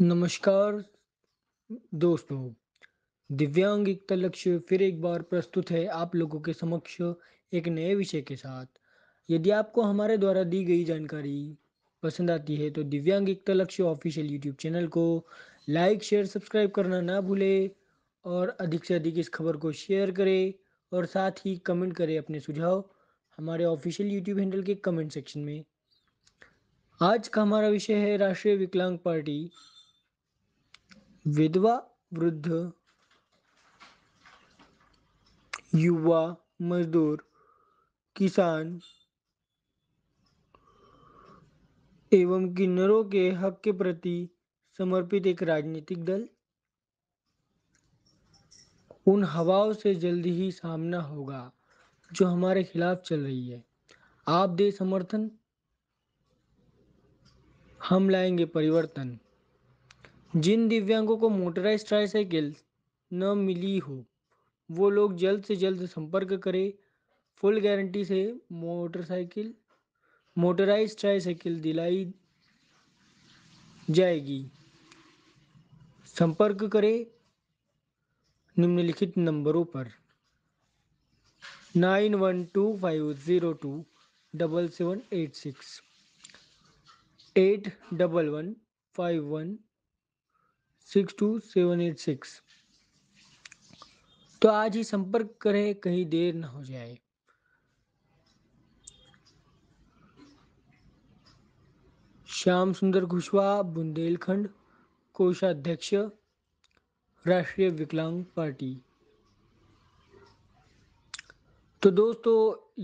नमस्कार दोस्तों दिव्यांग एकता लक्ष्य फिर एक बार प्रस्तुत है आप लोगों के समक्ष एक नए विषय के साथ यदि आपको हमारे द्वारा दी गई जानकारी पसंद आती है तो Divyang Ekta Lakshya official YouTube channel को लाइक शेयर सब्सक्राइब करना ना भूले और अधिक से अधिक इस खबर को शेयर करें और साथ ही कमेंट करें अपने सुझाव हमारे ऑफिशियल यूट्यूब हैंडल के कमेंट सेक्शन में आज का हमारा विषय है राष्ट्रीय विकलांग पार्टी विधवा वृद्ध युवा मजदूर किसान एवं किन्नरों के हक के प्रति समर्पित एक राजनीतिक दल उन हवाओं से जल्द ही सामना होगा जो हमारे खिलाफ चल रही है आप दे समर्थन हम लाएंगे परिवर्तन जिन दिव्यांगों को मोटराइज ट्राईसाइकिल न मिली हो वो लोग जल्द से जल्द संपर्क करें फुल गारंटी से मोटरसाइकिल मोटराइज ट्राईसाइकिल दिलाई जाएगी संपर्क करें निम्नलिखित नंबरों पर nine one two five zero two double seven eight six eight double one five one six two seven eight six तो आज ही संपर्क करें कहीं देर ना हो जाए श्याम सुंदर कुशवाहा बुंदेलखंड कोषाध्यक्ष राष्ट्रीय विकलांग पार्टी तो दोस्तों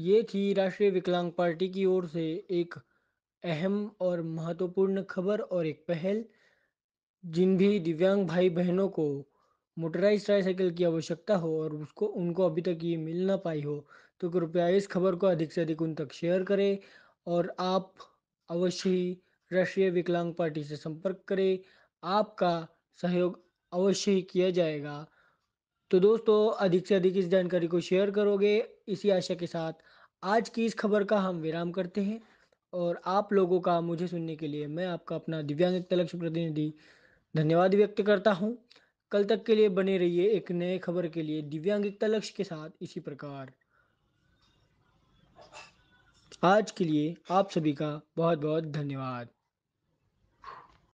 ये थी राष्ट्रीय विकलांग पार्टी की ओर से एक अहम और महत्वपूर्ण खबर और एक पहल जिन भी दिव्यांग भाई बहनों को मोटराइज ट्राईसाइकिल की आवश्यकता हो और उसको उनको अभी तक ये मिल ना पाई हो तो कृपया इस खबर को अधिक से अधिक उन तक शेयर करें और आप अवश्य ही राष्ट्रीय विकलांग पार्टी से संपर्क करें आपका सहयोग अवश्य ही किया जाएगा तो दोस्तों अधिक से अधिक इस जानकारी को शेयर करोगे इसी आशा के साथ आज की इस खबर का हम विराम करते हैं और आप लोगों का मुझे सुनने के लिए मैं आपका अपना दिव्यांग तलक्ष प्रतिनिधि धन्यवाद व्यक्त करता हूँ कल तक के लिए बने रहिए एक नए खबर के लिए दिव्यांगिकता लक्ष्य के साथ इसी प्रकार आज के लिए आप सभी का बहुत बहुत धन्यवाद